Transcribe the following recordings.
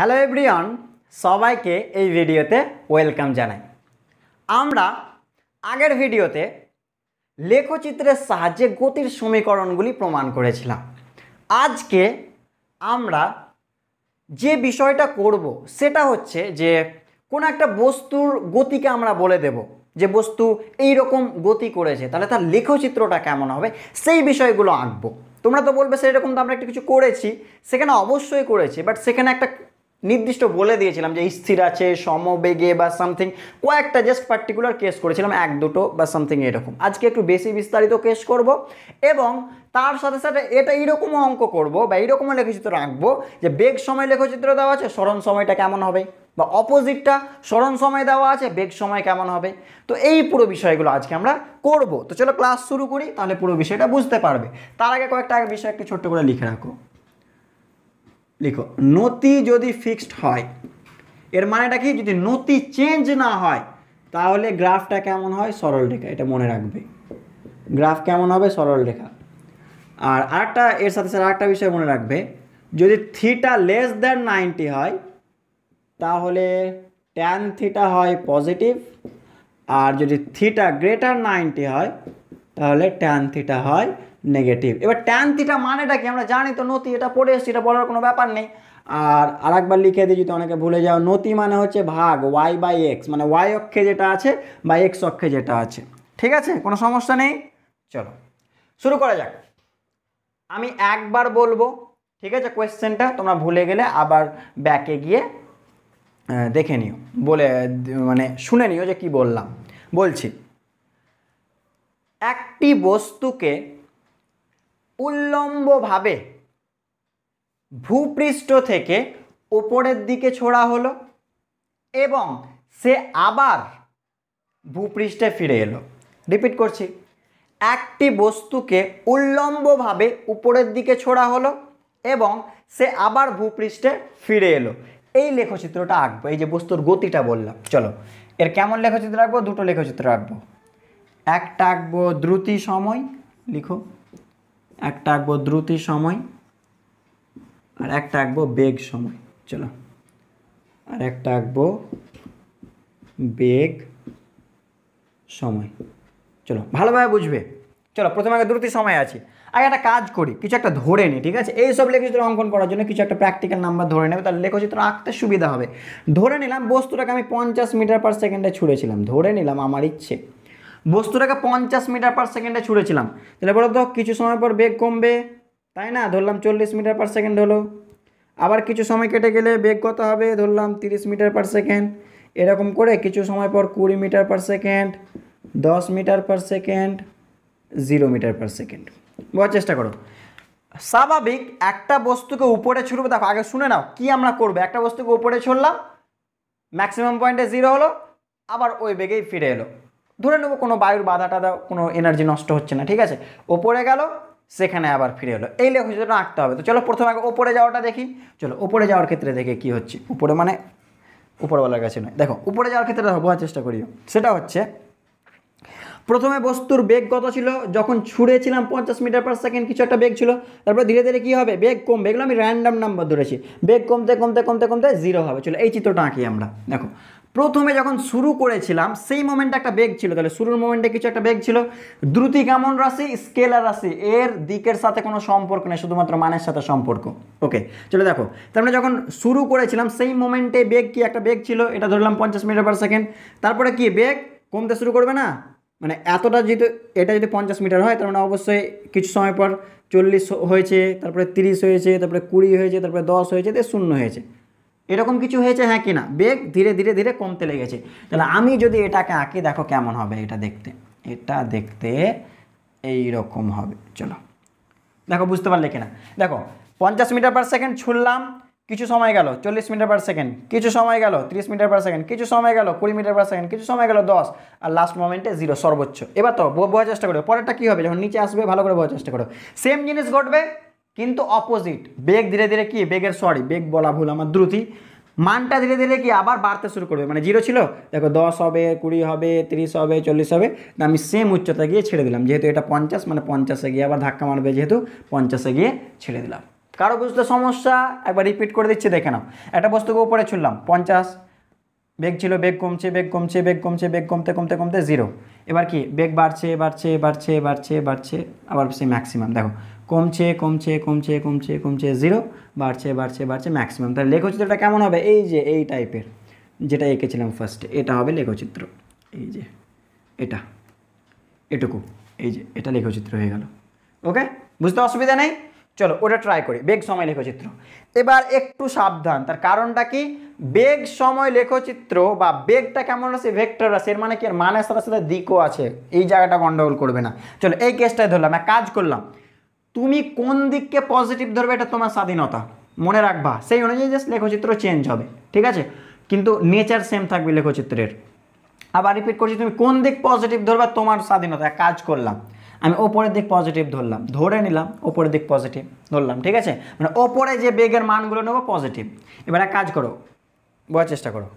hello everyone সবাইকে এই ভিডিওতে ওয়েলকাম জানাই আমরা আগের ভিডিওতে লেখচিত্রের সাহায্যে গতির সমীকরণগুলি প্রমাণ করেছিলাম আজকে আমরা যে বিষয়টা করব সেটা হচ্ছে যে কোনো একটা বস্তুর গতিকে আমরা বলে দেব যে বস্তু এই রকম গতি করেছে তাহলে তার লেখচিত্রটা কেমন হবে সেই বিষয়গুলো আঁকবো তোমরা তো বলবে সেরকম তো আমরা একটা কিছু করেছি সেখানে অবশ্যই করেছি বাট সেখানে একটা নির্দিষ্ট বলে দিয়েছিলাম যে স্থির আছে সমবেগে বা সামথিং কয়েকটা জাস্ট পার্টিকুলার কেস করেছিলাম এক দুটো বা সামথিং এরকম আজকে একটু বেশি বিস্তারিত কেস করব এবং তার সাথে সাথে এটা এইরকমও অঙ্ক করব বা এইরকমও লেখচিত্র আঁকবো যে বেগ সময় লেখচিত্র দেওয়া আছে স্মরণ সময়টা কেমন হবে বা অপোজিটটা স্মরণ সময় দেওয়া আছে বেগ সময় কেমন হবে তো এই পুরো বিষয়গুলো আজকে আমরা করব তো চলো ক্লাস শুরু করি তাহলে পুরো বিষয়টা বুঝতে পারবে তার আগে কয়েকটা বিষয় একটু ছোট্ট করে লিখে রাখো লিখো নতি যদি ফিক্সড হয় এর মানেটা কি যদি নতি চেঞ্জ না হয় তাহলে গ্রাফটা কেমন হয় সরল রেখা এটা মনে রাখবে গ্রাফ কেমন হবে সরল রেখা আর আরেকটা এর সাথে সাথে আরেকটা বিষয় মনে রাখবে যদি থিটা লেস দ্যান নাইনটি হয় তাহলে ট্যান থিটা হয় পজিটিভ আর যদি থিটা গ্রেটার নাইনটি হয় তাহলে ট্যান থিটা হয় নেগেটিভ এবার ট্যান থিটা মানেটা কি আমরা জানি তো নতি এটা পড়ে এসছি এটা বলার কোনো ব্যাপার নেই আর আরেকবার লিখে দিই যদি অনেকে ভুলে যাও নতি মানে হচ্ছে ভাগ ওয়াই বাই এক্স মানে ওয়াই অক্ষে যেটা আছে বা এক্স অক্ষে যেটা আছে ঠিক আছে কোনো সমস্যা নেই চলো শুরু করা যাক আমি একবার বলবো ঠিক আছে কোয়েশ্চেনটা তোমরা ভুলে গেলে আবার ব্যাকে গিয়ে দেখে নিও বলে মানে শুনে নিও যে কি বললাম বলছি একটি বস্তুকে উল্লম্বভাবে ভূপৃষ্ঠ থেকে ওপরের দিকে ছোড়া হলো এবং সে আবার ভূপৃষ্ঠে ফিরে এলো রিপিট করছি একটি বস্তুকে উল্লম্বভাবে উপরের দিকে ছোড়া হলো এবং সে আবার ভূপৃষ্ঠে ফিরে এলো এই লেখচিত্রটা আঁকবো এই যে বস্তুর গতিটা বললাম চলো এর কেমন লেখচিত্র আঁকবো দুটো লেখচিত্র আঁকবো একটা আঁকবো দ্রুতি সময় লিখো একটা আঁকবো দ্রুতি সময় আর একটা আঁকবো বেগ সময় চলো আর একটা আঁকবো বেগ সময় চলো ভালোভাবে বুঝবে চলো প্রথমে আগে দ্রুতি সময় আছে আগে একটা কাজ করি কিছু একটা ধরে নিই ঠিক আছে এইসব লেখচিত্র অঙ্কন করার জন্য কিছু একটা প্র্যাকটিক্যাল নাম্বার ধরে নেবে তাহলে লেখচিত্র আঁকতে সুবিধা হবে ধরে নিলাম বস্তুটাকে আমি পঞ্চাশ মিটার পার সেকেন্ডে ছুঁড়েছিলাম ধরে নিলাম আমার ইচ্ছে বস্তুটাকে পঞ্চাশ মিটার পার সেকেন্ডে ছুঁড়েছিলাম তাহলে বলো তো কিছু সময় পর বেগ কমবে তাই না ধরলাম চল্লিশ মিটার পার সেকেন্ড হলো আবার কিছু সময় কেটে গেলে বেগ কত হবে ধরলাম তিরিশ মিটার পার সেকেন্ড এরকম করে কিছু সময় পর কুড়ি মিটার পার সেকেন্ড দশ metre per second zero metre per second বলার চেষ্টা করো স্বাভাবিক একটা বস্তুকে উপরে ছুড়বে দেখো আগে শুনে নাও কি আমরা করবো একটা বস্তুকে উপরে ছুড়লাম ম্যাক্সিমাম পয়েন্টে জিরো হলো আবার ওই বেগেই ফিরে এলো ধরে নেবো কোনো বায়ুর বাধা টাধা কোনো এনার্জি নষ্ট হচ্ছে না ঠিক আছে ওপরে গেল সেখানে আবার ফিরে এলো এই লেখচিত্রটা আঁকতে হবে তো চলো প্রথমে আগে ওপরে যাওয়াটা দেখি চলো ওপরে যাওয়ার ক্ষেত্রে দেখে কি হচ্ছে উপরে মানে উপরওয়ালার কাছে নয় দেখো উপরে যাওয়ার ক্ষেত্রে বোঝার চেষ্টা করিও সেটা হচ্ছে প্রথমে বস্তুর বেগ কত ছিল যখন ছুঁড়েছিলাম পঞ্চাশ মিটার পার সেকেন্ড কিছু একটা বেগ ছিল তারপরে ধীরে ধীরে কী হবে বেগ কমবে এগুলো আমি র্যান্ডাম নাম্বার ধরেছি বেগ কমতে কমতে কমতে কমতে জিরো হবে চলো এই চিত্রটা আঁকি আমরা দেখো প্রথমে যখন শুরু করেছিলাম সেই মোমেন্টে একটা বেগ ছিল তাহলে শুরুর মোমেন্টে কিছু একটা বেগ ছিল দ্রুতি কেমন রাশি স্কেলার রাশি এর দিকের সাথে কোনো সম্পর্ক নেই শুধুমাত্র মানের সাথে সম্পর্ক ওকে চলে দেখো তারপরে মানে যখন শুরু করেছিলাম সেই মোমেন্টে বেগ কি একটা বেগ ছিল এটা ধরলাম পঞ্চাশ মিটার পার সেকেন্ড তারপরে কি বেগ কমতে শুরু করবে না মানে এতটা যদি এটা যদি পঞ্চাশ মিটার হয় তার মানে অবশ্যই কিছু সময় পর চল্লিশ হয়েছে তারপরে তিরিশ হয়েছে তারপরে কুড়ি হয়েছে তারপরে দশ হয়েছে দিয়ে শূন্য হয়েছে এরকম কিছু হয়েছে হ্যাঁ কি না বেগ ধীরে ধীরে ধীরে কমতে লেগেছে তাহলে আমি যদি এটাকে আঁকি দেখো কেমন হবে এটা দেখতে এটা দেখতে এই রকম হবে চলো দেখো বুঝতে পারলে কিনা দেখো পঞ্চাশ মিটার পার সেকেন্ড ছুড়লাম কিছু সময় গেল চল্লিশ মিটার পার সেকেন্ড কিছু সময় গেল ত্রিশ মিটার পার সেকেন্ড কিছু সময় গেল কুড়ি মিটার পার সেকেন্ড কিছু সময় গেল দশ আর লাস্ট মোমেন্টে জিরো সর্বোচ্চ এবার তো বোঝার চেষ্টা করো পরেরটা কী হবে যখন নিচে আসবে ভালো করে বোঝার চেষ্টা করো সেম জিনিস ঘটবে কিন্তু অপোজিট বেগ ধীরে ধীরে কি বেগের সরি বেগ বলা ভুল আমার দ্রুতি মানটা ধীরে ধীরে কি আবার বাড়তে শুরু করবে মানে জিরো ছিল দেখো দশ হবে কুড়ি হবে তিরিশ হবে চল্লিশ হবে আমি সেম উচ্চতা গিয়ে ছেড়ে দিলাম যেহেতু এটা পঞ্চাশ মানে পঞ্চাশে গিয়ে আবার ধাক্কা মারবে যেহেতু পঞ্চাশে গিয়ে ছেড়ে দিলাম কারো বুঝতে সমস্যা একবার রিপিট করে দিচ্ছি দেখে নাও একটা বস্তুকে উপরে ছুড়লাম পঞ্চাশ বেগ ছিল বেগ কমছে বেগ কমছে বেগ কমছে বেগ কমতে কমতে কমতে জিরো এবার কি বেগ বাড়ছে বাড়ছে বাড়ছে বাড়ছে বাড়ছে আবার সে ম্যাক্সিমাম দেখো কমছে কমছে কমছে কমছে কমছে জিরো বাড়ছে বাড়ছে বাড়ছে ম্যাক্সিমাম তাহলে লেখচিত্রটা কেমন হবে এই যে এই টাইপের যেটা এঁকেছিলাম ফার্স্টে এটা হবে লেখচিত্র এই যে এটা এটুকু এই যে এটা লেখচিত্র হয়ে গেল ওকে বুঝতে অসুবিধা নেই চলো ওটা ট্রাই করি বেগ সময় লেখচিত্র এবার একটু সাবধান তার কারণটা কি বেগ সময় লেখচিত্র বা বেগটা কেমন আছে ভেক্টর আছে এর মানে কি আর মানের সাথে সাথে দিকও আছে এই জায়গাটা গন্ডগোল করবে না চলো এই কেসটাই ধরলাম এক কাজ করলাম তুমি কোন দিককে পজিটিভ ধরবে এটা তোমার স্বাধীনতা মনে রাখবা সেই অনুযায়ী জাস্ট লেখচিত্র চেঞ্জ হবে ঠিক আছে কিন্তু নেচার সেম থাকবে লেখচিত্রের আবার রিপিট করছি তুমি কোন দিক পজিটিভ ধরবা তোমার স্বাধীনতা কাজ করলাম আমি ওপরের দিক পজিটিভ ধরলাম ধরে নিলাম ওপরের দিক পজিটিভ ধরলাম ঠিক আছে মানে ওপরে যে বেগের মানগুলো নেবো পজিটিভ এবার কাজ করো বোঝার চেষ্টা করো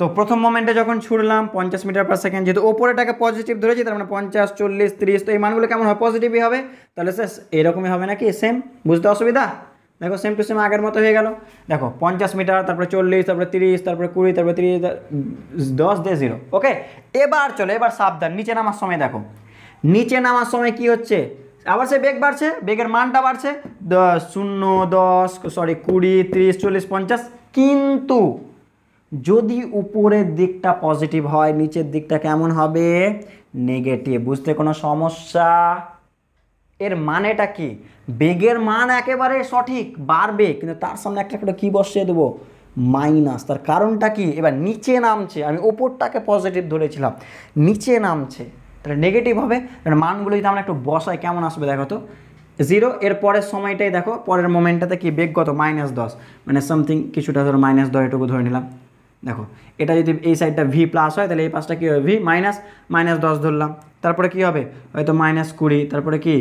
তো প্রথম মোমেন্টে যখন ছুড়লাম পঞ্চাশ মিটার পার সেকেন্ড যেহেতু ওপরেটাকে পজিটিভ ধরেছি তার মানে পঞ্চাশ চল্লিশ তিরিশ তো এই মানগুলো কেমন হয় পজিটিভই হবে তাহলে স্যার এরকমই হবে নাকি সেম বুঝতে অসুবিধা দেখো সেম টু সেম আগের মতো হয়ে গেল দেখো পঞ্চাশ মিটার তারপরে চল্লিশ তারপরে তিরিশ তারপরে কুড়ি তারপরে তিরিশ দশ দিয়ে জিরো ওকে এবার চলো এবার সাবধান নিচে নামার সময় দেখো নিচে নামার সময় কি হচ্ছে আবার সে বেগ বাড়ছে বেগের মানটা বাড়ছে শূন্য দশ সরি কুড়ি তিরিশ চল্লিশ পঞ্চাশ কিন্তু যদি উপরের দিকটা পজিটিভ হয় নিচের দিকটা কেমন হবে নেগেটিভ বুঝতে কোনো সমস্যা এর মানেটা কি বেগের মান একেবারে সঠিক বাড়বে কিন্তু তার সামনে একটা করে কী বসিয়ে দেবো মাইনাস তার কারণটা কি এবার নিচে নামছে আমি ওপরটাকে পজিটিভ ধরেছিলাম নিচে নামছে তাহলে নেগেটিভ হবে মানগুলো যদি আমরা একটু বসাই কেমন আসবে দেখো তো জিরো এর পরের সময়টাই দেখো পরের মোমেন্টটাতে কি বেগ কত মাইনাস দশ মানে সামথিং কিছুটা ধরো মাইনাস দশ এটুকু ধরে নিলাম দেখো এটা যদি এই সাইডটা ভি প্লাস হয় তাহলে এই পাশটা কী হবে ভি মাইনাস মাইনাস দশ ধরলাম তারপরে কী হবে হয়তো মাইনাস কুড়ি তারপরে কি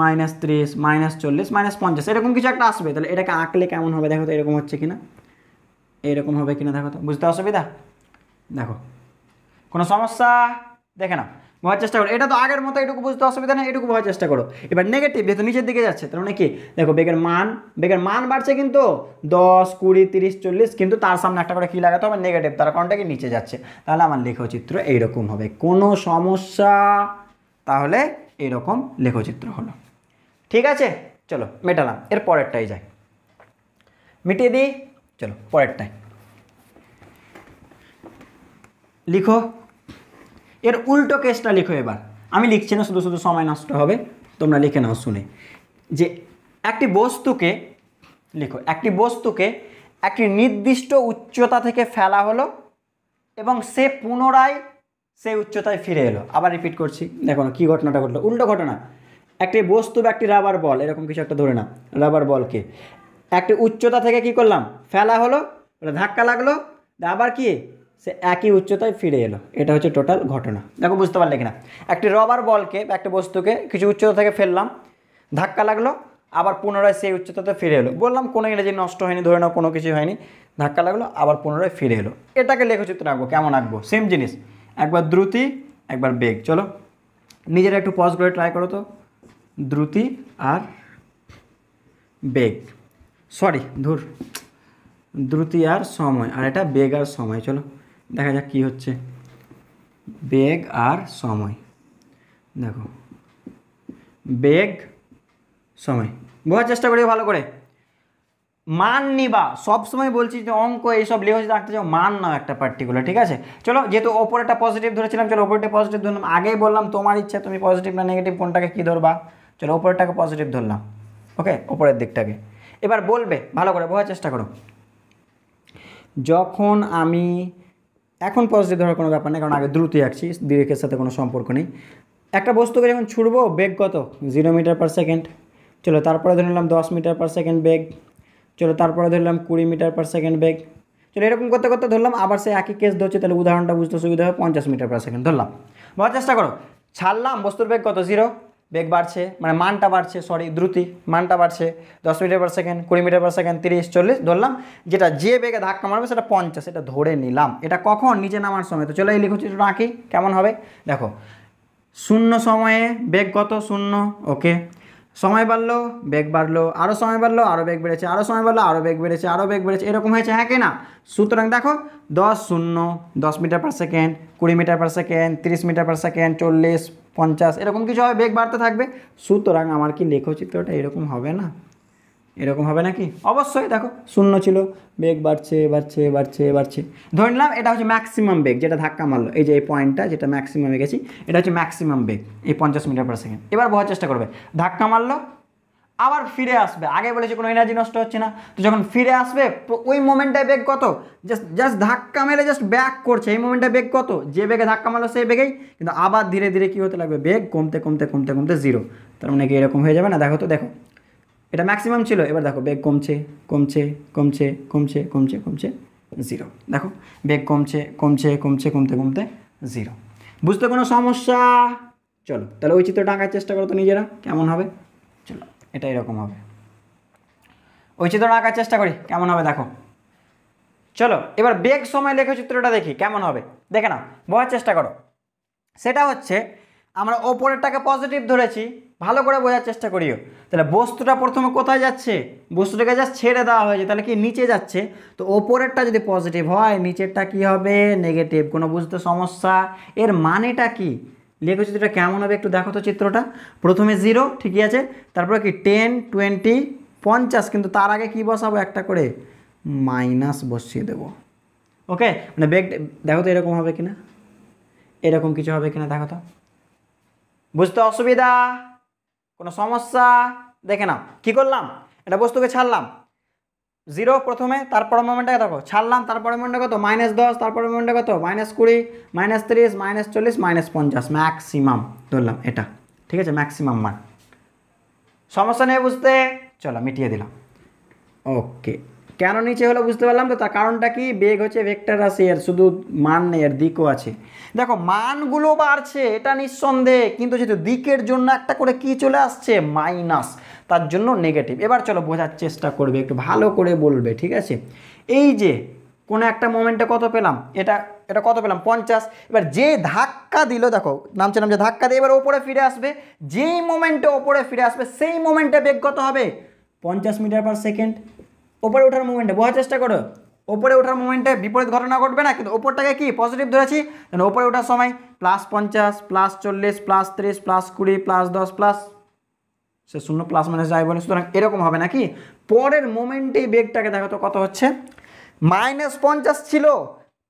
মাইনাস ত্রিশ মাইনাস চল্লিশ মাইনাস পঞ্চাশ এরকম কিছু একটা আসবে তাহলে এটাকে আঁকলে কেমন হবে দেখো তো এরকম হচ্ছে কি না এরকম হবে কি না দেখো তো বুঝতে অসুবিধা দেখো কোনো সমস্যা দেখে না বোঝার চেষ্টা করো এটা তো আগের মতো এটুকু বুঝতে অসুবিধা নেই এটুকু বোঝার চেষ্টা করো এবার নেগেটিভ যেহেতু নিচের দিকে যাচ্ছে তার মানে কি দেখো বেগের মান বেগের মান বাড়ছে কিন্তু দশ কুড়ি তিরিশ চল্লিশ কিন্তু তার সামনে একটা করে কী লাগাতে হবে নেগেটিভ তার কোনটা কি নিচে যাচ্ছে তাহলে আমার লেখচিত্র এইরকম হবে কোনো সমস্যা তাহলে এরকম লেখচিত্র হলো ঠিক আছে চলো মেটালাম এর পরেরটাই যাই মিটিয়ে দিই চলো পরেরটাই লিখো এর উল্টো কেসটা লিখো এবার আমি লিখছি না শুধু শুধু সময় নষ্ট হবে তোমরা লিখে নাও শুনে যে একটি বস্তুকে লিখো একটি বস্তুকে একটি নির্দিষ্ট উচ্চতা থেকে ফেলা হলো এবং সে পুনরায় সেই উচ্চতায় ফিরে এলো আবার রিপিট করছি দেখো কি কী ঘটনাটা ঘটলো উল্টো ঘটনা একটি বস্তু বা একটি রাবার বল এরকম কিছু একটা ধরে না রাবার বলকে একটি উচ্চতা থেকে কি করলাম ফেলা হলো ধাক্কা লাগলো আবার কি সে একই উচ্চতায় ফিরে এলো এটা হচ্ছে টোটাল ঘটনা দেখো বুঝতে পারলে কিনা একটি রবার বলকে বা একটা বস্তুকে কিছু উচ্চতা থেকে ফেললাম ধাক্কা লাগলো আবার পুনরায় সেই উচ্চতাতে ফিরে এলো বললাম কোনো ইংরেজি নষ্ট হয়নি ধরে নাও কোনো কিছু হয়নি ধাক্কা লাগলো আবার পুনরায় ফিরে এলো এটাকে লেখচিত্র আঁকবো কেমন আঁকবো সেম জিনিস একবার দ্রুতি একবার বেগ চলো নিজেরা একটু পজ করে ট্রাই করো তো দ্রুতি আর বেগ সরি ধুর দ্রুতি আর সময় আর এটা বেগ আর সময় চলো দেখা যাক কী হচ্ছে বেগ আর সময় দেখো বেগ সময় বোঝার চেষ্টা করি ভালো করে মান নিবা সবসময় বলছি যে অঙ্ক এইসব লেখে রাখতে চাও মান নাও একটা পার্টিকুলার ঠিক আছে চলো যেহেতু ওপরেটা পজিটিভ ধরেছিলাম চলো ওপরটা পজিটিভ ধরলাম আগেই বললাম তোমার ইচ্ছা তুমি পজিটিভ না নেগেটিভ কোনটাকে কী ধরবা চলো ওপরেরটাকে পজিটিভ ধরলাম ওকে ওপরের দিকটাকে এবার বলবে ভালো করে বোঝার চেষ্টা করো যখন আমি এখন পজিটিভ ধরার কোনো ব্যাপার নেই কারণ আগে দ্রুতই আঁকছি দীর্ঘের সাথে কোনো সম্পর্ক নেই একটা বস্তুকে যখন ছুটবো বেগ কত জিরো মিটার পার সেকেন্ড চলো তারপরে ধরে নিলাম দশ মিটার পার সেকেন্ড বেগ চলো তারপরে ধরে নিলাম কুড়ি মিটার পার সেকেন্ড বেগ চলো এরকম করতে করতে ধরলাম আবার সে একই কেস ধরছে তাহলে উদাহরণটা বুঝতে সুবিধা হবে পঞ্চাশ মিটার পার সেকেন্ড ধরলাম বলার চেষ্টা করো ছাড়লাম বস্তুর বেগ কত জিরো বেগ বাড়ছে মানে মানটা বাড়ছে সরি দ্রুতি মানটা বাড়ছে দশ মিটার পার সেকেন্ড কুড়ি মিটার পার সেকেন্ড তিরিশ চল্লিশ ধরলাম যেটা যে বেগে ধাক্কা মারবে সেটা পঞ্চাশ এটা ধরে নিলাম এটা কখন নিচে নামার সময় তো চলে এই লিখুচিত্র আঁকি কেমন হবে দেখো শূন্য সময়ে বেগ কত শূন্য ওকে সময় বাড়লো বেগ বাড়লো আরও সময় বাড়লো আরও বেগ বেড়েছে আরও সময় বাড়লো আরও বেগ বেড়েছে আরও বেগ বেড়েছে এরকম হয়েছে হ্যাঁ কি না সুতরাং দেখো দশ শূন্য দশ মিটার পার সেকেন্ড কুড়ি মিটার পার সেকেন্ড তিরিশ মিটার পার সেকেন্ড চল্লিশ পঞ্চাশ এরকম কিছু হবে বেগ বাড়তে থাকবে সুতরাং আমার কি লেখচিত্রটা এরকম হবে না এরকম হবে নাকি অবশ্যই দেখো শূন্য ছিল বেগ বাড়ছে বাড়ছে বাড়ছে বাড়ছে ধরে নিলাম এটা হচ্ছে ম্যাক্সিমাম বেগ যেটা ধাক্কা মারলো এই যে এই পয়েন্টটা যেটা ম্যাক্সিমামে গেছি এটা হচ্ছে ম্যাক্সিমাম বেগ এই পঞ্চাশ মিটার পার সেকেন্ড এবার বোঝার চেষ্টা করবে ধাক্কা মারলো আবার ফিরে আসবে আগে বলেছে কোনো এনার্জি নষ্ট হচ্ছে না তো যখন ফিরে আসবে ওই মোমেন্টটায় বেগ কত জাস্ট জাস্ট ধাক্কা মেরে জাস্ট ব্যাক করছে এই মোমেন্টটা বেগ কত যে বেগে ধাক্কা মারলো সেই বেগেই কিন্তু আবার ধীরে ধীরে কী হতে লাগবে বেগ কমতে কমতে কমতে কমতে জিরো তার মানে কি এরকম হয়ে যাবে না দেখো তো দেখো এটা ম্যাক্সিমাম ছিল এবার দেখো বেগ কমছে কমছে কমছে কমছে কমছে কমছে জিরো দেখো বেগ কমছে কমছে কমছে কমতে কমতে জিরো বুঝতে কোনো সমস্যা চলো তাহলে ওই চিত্রটা আঁকার চেষ্টা করো তো নিজেরা কেমন হবে এটা এরকম হবে ওই চিত্রটা আঁকার চেষ্টা করি কেমন হবে দেখো চলো এবার বেগ সময় লেখা চিত্রটা দেখি কেমন হবে দেখে নাও বোঝার চেষ্টা করো সেটা হচ্ছে আমরা ওপরেরটাকে পজিটিভ ধরেছি ভালো করে বোঝার চেষ্টা করিও তাহলে বস্তুটা প্রথমে কোথায় যাচ্ছে বস্তুটাকে যা ছেড়ে দেওয়া হয়েছে তাহলে কি নিচে যাচ্ছে তো ওপরেরটা যদি পজিটিভ হয় নিচেরটা কি হবে নেগেটিভ কোনো বুঝতে সমস্যা এর মানেটা কি লেখচিত্রটা কেমন হবে একটু দেখো তো চিত্রটা প্রথমে জিরো ঠিকই আছে তারপরে কি টেন টোয়েন্টি পঞ্চাশ কিন্তু তার আগে কি বসাবো একটা করে মাইনাস বসিয়ে দেব ওকে মানে বেগ দেখো তো এরকম হবে কিনা এরকম কিছু হবে কিনা দেখো তো বুঝতে অসুবিধা কোনো সমস্যা দেখে নাও কী করলাম এটা বস্তুকে ছাড়লাম জিরো প্রথমে তারপর মোমেন্টটাকে দেখো ছাড়লাম তারপরে মোমেন্টটা কত মাইনাস দশ তারপরে মোমেন্টটা কত মাইনাস কুড়ি মাইনাস ত্রিশ মাইনাস চল্লিশ মাইনাস পঞ্চাশ ম্যাক্সিমাম ধরলাম এটা ঠিক আছে ম্যাক্সিমাম মান সমস্যা নেই বুঝতে চলো মিটিয়ে দিলাম ওকে কেন নিচে হলো বুঝতে পারলাম তো তার কারণটা কি বেগ হচ্ছে ভেক্টর আছে এর শুধু মান নেই এর দিকও আছে দেখো মানগুলো বাড়ছে এটা নিঃসন্দেহে কিন্তু যেহেতু দিকের জন্য একটা করে কি চলে আসছে মাইনাস তার জন্য নেগেটিভ এবার চলো বোঝার চেষ্টা করবে একটু ভালো করে বলবে ঠিক আছে এই যে কোনো একটা মোমেন্টে কত পেলাম এটা এটা কত পেলাম পঞ্চাশ এবার যে ধাক্কা দিল দেখো নামছে নামছে ধাক্কা দিয়ে এবার ওপরে ফিরে আসবে যেই মোমেন্টে ওপরে ফিরে আসবে সেই মোমেন্টে বেগ কত হবে পঞ্চাশ মিটার পার সেকেন্ড ওপরে ওঠার মোমেন্টে বোঝার চেষ্টা করো ওপরে ওঠার মোমেন্টে বিপরীত ঘটনা ঘটবে না কিন্তু ওপরটাকে কি পজিটিভ ধরেছি ওপরে ওঠার সময় প্লাস পঞ্চাশ প্লাস চল্লিশ প্লাস ত্রিশ প্লাস কুড়ি প্লাস দশ প্লাস সে শূন্য প্লাস মাইনাস যাই বলে সুতরাং এরকম হবে নাকি পরের মোমেন্টে বেগটাকে দেখো তো কত হচ্ছে মাইনাস পঞ্চাশ ছিল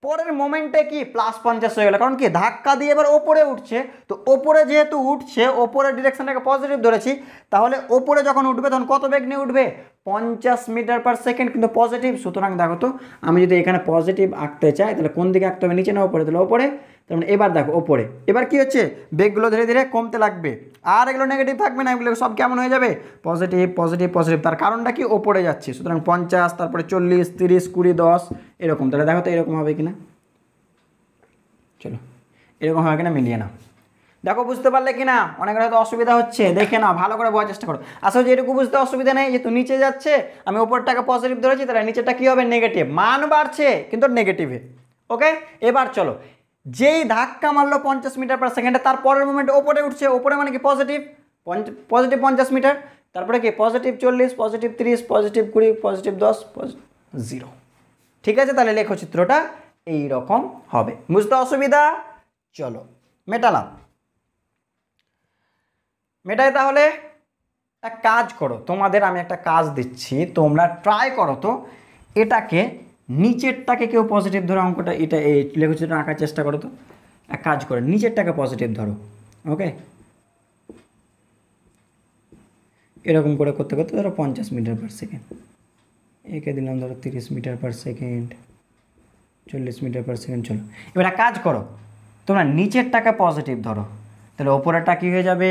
পরের মোমেন্টে কি প্লাস পঞ্চাশ হয়ে গেল কারণ কি ধাক্কা দিয়ে এবার ওপরে উঠছে তো ওপরে যেহেতু উঠছে ওপরের ডিরেকশনটাকে পজিটিভ ধরেছি তাহলে ওপরে যখন উঠবে তখন কত বেগ নিয়ে উঠবে পঞ্চাশ মিটার পার সেকেন্ড কিন্তু পজিটিভ সুতরাং দেখো তো আমি যদি এখানে পজিটিভ আঁকতে চাই তাহলে কোন দিকে আঁকতে হবে নিচে না ওপরে তাহলে ওপরে তেমন এবার দেখো ওপরে এবার কি হচ্ছে বেগগুলো ধীরে ধীরে কমতে লাগবে আর এগুলো নেগেটিভ থাকবে না এগুলো সব কেমন হয়ে যাবে পজিটিভ পজিটিভ পজিটিভ তার কারণটা কি ওপরে যাচ্ছে সুতরাং পঞ্চাশ তারপরে চল্লিশ তিরিশ কুড়ি দশ এরকম তাহলে দেখো তো এরকম হবে কিনা চলো এরকম হবে কিনা মিলিয়ে নাও দেখো বুঝতে পারলে কিনা অনেক হয়তো অসুবিধা হচ্ছে দেখে নাও ভালো করে বোঝার চেষ্টা করো আসলে আচ্ছা, যেটুকু এটুকু বুঝতে অসুবিধা নেই যেহেতু নিচে যাচ্ছে আমি ওপরটাকে পজিটিভ ধরেছি তাহলে নিচেটা কী হবে নেগেটিভ মান বাড়ছে কিন্তু নেগেটিভে ওকে এবার চলো যেই ধাক্কা মারলো পঞ্চাশ মিটার পার সেকেন্ডে তার পরের মোমেন্ট ওপরে উঠছে ওপরে মানে কি পজিটিভ পজিটিভ পঞ্চাশ মিটার তারপরে কি পজিটিভ চল্লিশ পজিটিভ তিরিশ পজিটিভ কুড়ি পজিটিভ দশ জিরো ঠিক আছে তাহলে লেখচিত্রটা এই রকম হবে বুঝতে অসুবিধা চলো মেটালাম মেটাই তাহলে একটা কাজ করো তোমাদের আমি একটা কাজ দিচ্ছি তোমরা ট্রাই করো তো এটাকে নিচেরটাকে কেউ পজিটিভ ধরো অঙ্কটা এটা এই লেখচিত্র আঁকার চেষ্টা করো তো এক কাজ করো নিচেরটাকে পজিটিভ ধরো ওকে এরকম করে করতে করতে ধরো পঞ্চাশ মিটার পার সেকেন্ড একে দিলাম ধরো তিরিশ মিটার পার সেকেন্ড চল্লিশ মিটার পার সেকেন্ড চলো এবার কাজ করো তোমরা নিচেরটাকে পজিটিভ ধরো তাহলে ওপরেরটা কী হয়ে যাবে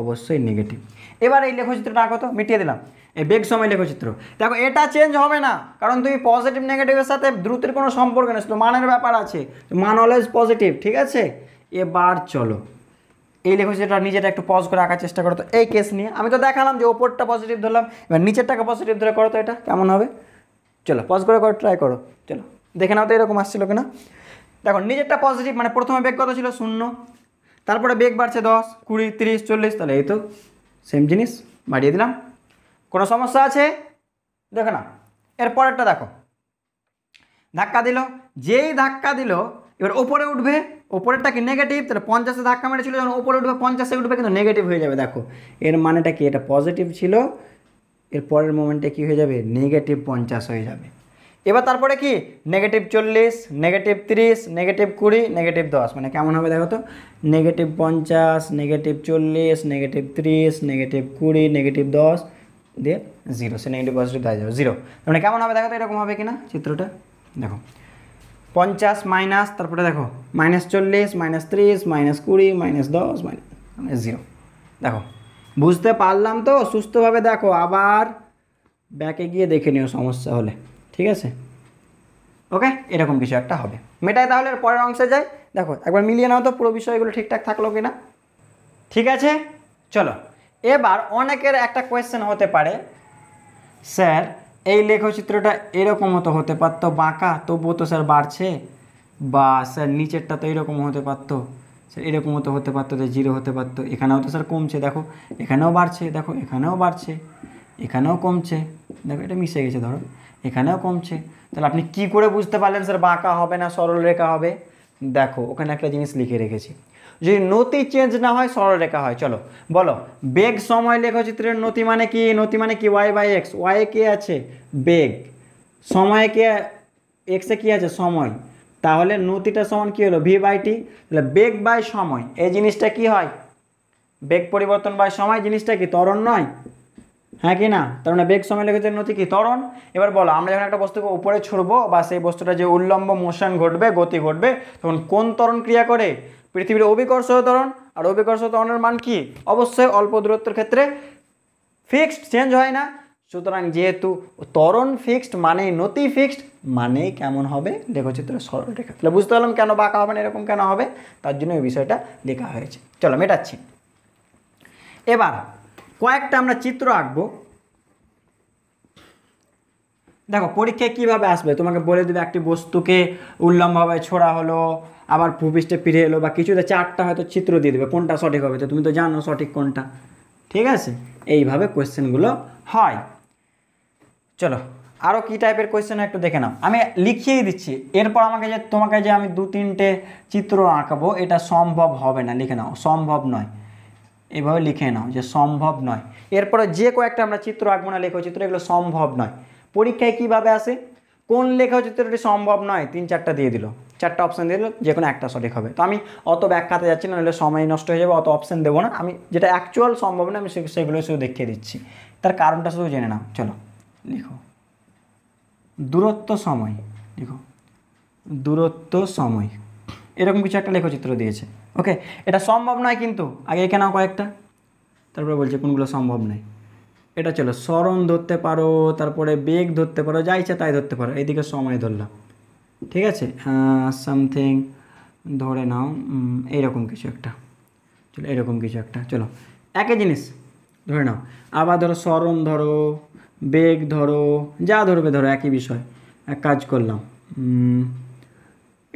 অবশ্যই নেগেটিভ এবার এই লেখচিত্রটা কত মিটিয়ে দিলাম এই বেগ সময় লেখচিত্র দেখো এটা চেঞ্জ হবে না কারণ তুমি পজিটিভ নেগেটিভের সাথে দ্রুতের কোনো সম্পর্ক নেই শুধু মানের ব্যাপার আছে মান অলওয়েজ পজিটিভ ঠিক আছে এবার চলো এই লেখচিত্রটা নিজেটা একটু পজ করে আঁকার চেষ্টা করো তো এই কেস নিয়ে আমি তো দেখালাম যে ওপরটা পজিটিভ ধরলাম এবার নিচেরটাকে পজিটিভ ধরে করো তো এটা কেমন হবে চলো পজ করে করো ট্রাই করো চলো দেখে নাও তো এরকম আসছিল কিনা দেখো নিজেরটা পজিটিভ মানে প্রথমে বেগ কত ছিল শূন্য তারপরে বেগ বাড়ছে দশ কুড়ি তিরিশ চল্লিশ তাহলে এই তো সেম জিনিস বাড়িয়ে দিলাম কোনো সমস্যা আছে দেখো না এরপরেরটা দেখো ধাক্কা দিল যেই ধাক্কা দিল এবার ওপরে উঠবে ওপরেরটা কি নেগেটিভ তাহলে পঞ্চাশে ধাক্কা মেরেছিল যখন ওপরে উঠবে পঞ্চাশে উঠবে কিন্তু নেগেটিভ হয়ে যাবে দেখো এর মানেটা কি এটা পজিটিভ ছিল এর পরের মোমেন্টে কি হয়ে যাবে নেগেটিভ পঞ্চাশ হয়ে যাবে এবার তারপরে কি নেগেটিভ চল্লিশ নেগেটিভ তিরিশ নেগেটিভ কুড়ি নেগেটিভ দশ মানে কেমন হবে দেখো তো নেগেটিভ পঞ্চাশ নেগেটিভ চল্লিশ নেগেটিভ তিরিশ নেগেটিভ কুড়ি নেগেটিভ দশ দিয়ে জিরো সে নেগেটিভ পজিটিভ দেওয়া যাবে জিরো মানে কেমন হবে দেখো তো এরকম হবে কিনা চিত্রটা দেখো পঞ্চাশ মাইনাস তারপরে দেখো মাইনাস চল্লিশ মাইনাস ত্রিশ মাইনাস কুড়ি মাইনাস দশ মাইনাস জিরো দেখো বুঝতে পারলাম তো সুস্থভাবে দেখো আবার ব্যাকে গিয়ে দেখে নিও সমস্যা হলে ঠিক আছে ওকে এরকম কিছু একটা হবে মেটায় তাহলে পরের অংশে যাই দেখো একবার মিলিয়ে নাও তো পুরো বিষয়গুলো ঠিকঠাক থাকলো কিনা ঠিক আছে চলো এবার অনেকের একটা কোয়েশ্চেন হতে পারে স্যার এই লেখচিত্রটা এরকম তো হতে পারতো বাঁকা তবুও তো স্যার বাড়ছে বা স্যার নিচেরটা তো এরকম হতে পারতো স্যার এরকম তো হতে পারতো যে জিরো হতে পারতো এখানেও তো স্যার কমছে দেখো এখানেও বাড়ছে দেখো এখানেও বাড়ছে এখানেও কমছে দেখো এটা মিশে গেছে ধরো এখানেও কমছে তাহলে আপনি কি করে বুঝতে পারলেন স্যার বাঁকা হবে না সরল রেখা হবে দেখো ওখানে একটা জিনিস লিখে রেখেছি যদি নতি চেঞ্জ না হয় সরলরেখা হয় চলো বলো বেগ সময় লেখচিত্রের নতি মানে কি নতি মানে কি ওয়াই বাই এক্স ওয়াই কে আছে বেগ সময় কে এক্সে কি আছে সময় তাহলে নতিটা সমান কি হলো ভি বাই টি তাহলে বেগ বাই সময় এই জিনিসটা কি হয় বেগ পরিবর্তন বাই সময় জিনিসটা কি তরণ নয় হ্যাঁ কি না তার মানে বেগ সময় লেগেছে নথি কি ত্বরণ এবার বলো আমরা যখন একটা বস্তুকে উপরে ছুড়বো বা সেই বস্তুটা যে উল্লম্ব মোশন ঘটবে গতি ঘটবে তখন কোন ত্বরণ ক্রিয়া করে পৃথিবীর অভিকর্ষ ত্বরণ আর অভিকর্ষ ত্বরণের মান কি অবশ্যই অল্প দূরত্বের ক্ষেত্রে ফিক্সড চেঞ্জ হয় না সুতরাং যেহেতু ত্বরণ ফিক্সড মানে নতি ফিক্সড মানে কেমন হবে লেখচিত্র সরল রেখা তাহলে বুঝতে পারলাম কেন বাঁকা হবে না এরকম কেন হবে তার জন্য এই বিষয়টা লেখা হয়েছে চলো মেটাচ্ছি এবার কয়েকটা আমরা চিত্র আঁকবো দেখো পরীক্ষায় কীভাবে আসবে তোমাকে বলে দেবে একটি বস্তুকে উল্লম্বভাবে ছোড়া হলো আবার ভূপৃষ্ঠে ফিরে এলো বা কিছুতে চারটা হয়তো চিত্র দিয়ে দেবে কোনটা সঠিক হবে তো তুমি তো জানো সঠিক কোনটা ঠিক আছে এইভাবে কোয়েশ্চেনগুলো হয় চলো আরও কী টাইপের কোয়েশ্চেন একটু দেখে নাও আমি লিখিয়েই দিচ্ছি এরপর আমাকে যে তোমাকে যে আমি দু তিনটে চিত্র আঁকাবো এটা সম্ভব হবে না লিখে নাও সম্ভব নয় এভাবে লিখে নাও যে সম্ভব নয় এরপরে যে কয়েকটা আমরা চিত্র আঁকবো না চিত্র এগুলো সম্ভব নয় পরীক্ষায় কিভাবে আসে কোন চিত্রটি সম্ভব নয় তিন চারটা দিয়ে দিল চারটা অপশান দিয়ে দিল যে কোনো একটা সঠিক হবে তো আমি অত ব্যাখ্যাতে যাচ্ছি না নাহলে সময় নষ্ট হয়ে যাবে অত অপশান দেবো না আমি যেটা অ্যাকচুয়াল সম্ভব না আমি সেগুলো শুধু দেখিয়ে দিচ্ছি তার কারণটা শুধু জেনে নাও চলো লিখো দূরত্ব সময় লিখো দূরত্ব সময় এরকম কিছু একটা লেখচিত্র দিয়েছে ওকে এটা সম্ভব নয় কিন্তু আগে এখানে কয়েকটা তারপরে বলছে কোনগুলো সম্ভব নয় এটা চলো স্মরণ ধরতে পারো তারপরে বেগ ধরতে পারো যা ইচ্ছা তাই ধরতে পারো এইদিকে সময় ধরলাম ঠিক আছে সামথিং ধরে নাও এইরকম কিছু একটা চলো এরকম কিছু একটা চলো একই জিনিস ধরে নাও আবার ধরো স্মরণ ধরো বেগ ধরো যা ধরবে ধরো একই বিষয় এক কাজ করলাম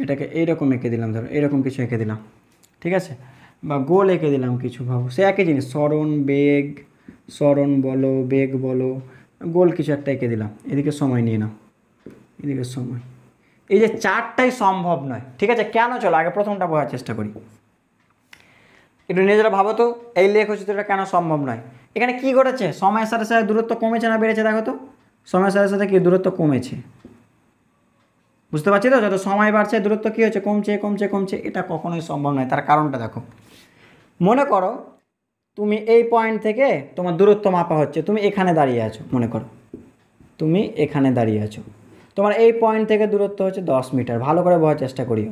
এটাকে এইরকম এঁকে দিলাম ধরো এরকম কিছু এঁকে দিলাম ঠিক আছে বা গোল এঁকে দিলাম কিছু ভাবো সে একই জিনিস স্মরণ বেগ স্মরণ বলো বেগ বলো গোল কিছু একটা এঁকে দিলাম এদিকে সময় নিয়ে নাও এদিকে সময় এই যে চারটাই সম্ভব নয় ঠিক আছে কেন চলো আগে প্রথমটা বোঝার চেষ্টা করি একটু নিজেরা ভাবো তো এই লেখ এটা কেন সম্ভব নয় এখানে কি ঘটেছে সময়ের সাথে সাথে দূরত্ব কমেছে না বেড়েছে দেখো তো সময়ের সাথে সাথে কি দূরত্ব কমেছে বুঝতে পারছি তো যত সময় বাড়ছে দূরত্ব কী হচ্ছে কমছে কমছে কমছে এটা কখনোই সম্ভব নয় তার কারণটা দেখো মনে করো তুমি এই পয়েন্ট থেকে তোমার দূরত্ব মাপা হচ্ছে তুমি এখানে দাঁড়িয়ে আছো মনে করো তুমি এখানে দাঁড়িয়ে আছো তোমার এই পয়েন্ট থেকে দূরত্ব হচ্ছে দশ মিটার ভালো করে বোঝার চেষ্টা করিও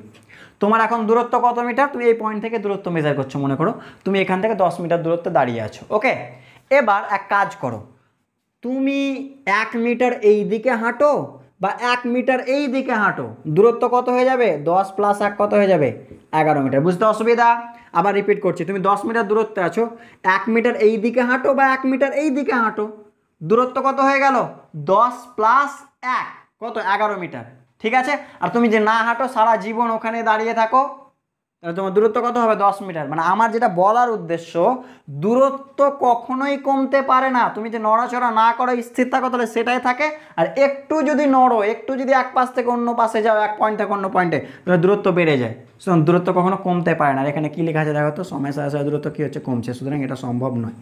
তোমার এখন দূরত্ব কত মিটার তুমি এই পয়েন্ট থেকে দূরত্ব মেজার করছো মনে করো তুমি এখান থেকে দশ মিটার দূরত্বে দাঁড়িয়ে আছো ওকে এবার এক কাজ করো তুমি এক মিটার এই দিকে হাঁটো বা এক মিটার এই দিকে হাঁটো দূরত্ব কত হয়ে যাবে দশ প্লাস এক কত হয়ে যাবে এগারো মিটার বুঝতে অসুবিধা আবার রিপিট করছি তুমি দশ মিটার দূরত্বে আছো এক মিটার এই দিকে হাঁটো বা এক মিটার এই দিকে হাঁটো দূরত্ব কত হয়ে গেল দশ প্লাস এক কত এগারো মিটার ঠিক আছে আর তুমি যে না হাঁটো সারা জীবন ওখানে দাঁড়িয়ে থাকো তাহলে তোমার দূরত্ব কত হবে দশ মিটার মানে আমার যেটা বলার উদ্দেশ্য দূরত্ব কখনোই কমতে পারে না তুমি যে নড়াচড়া না করো স্থির থাকো তাহলে সেটাই থাকে আর একটু যদি নড়ো একটু যদি এক পাশ থেকে অন্য পাশে যাও এক পয়েন্ট থেকে অন্য পয়েন্টে তাহলে দূরত্ব বেড়ে যায় সুতরাং দূরত্ব কখনো কমতে পারে না আর এখানে কী লেখা আছে দেখো তো সময় সাথে দূরত্ব কী হচ্ছে কমছে সুতরাং এটা সম্ভব নয়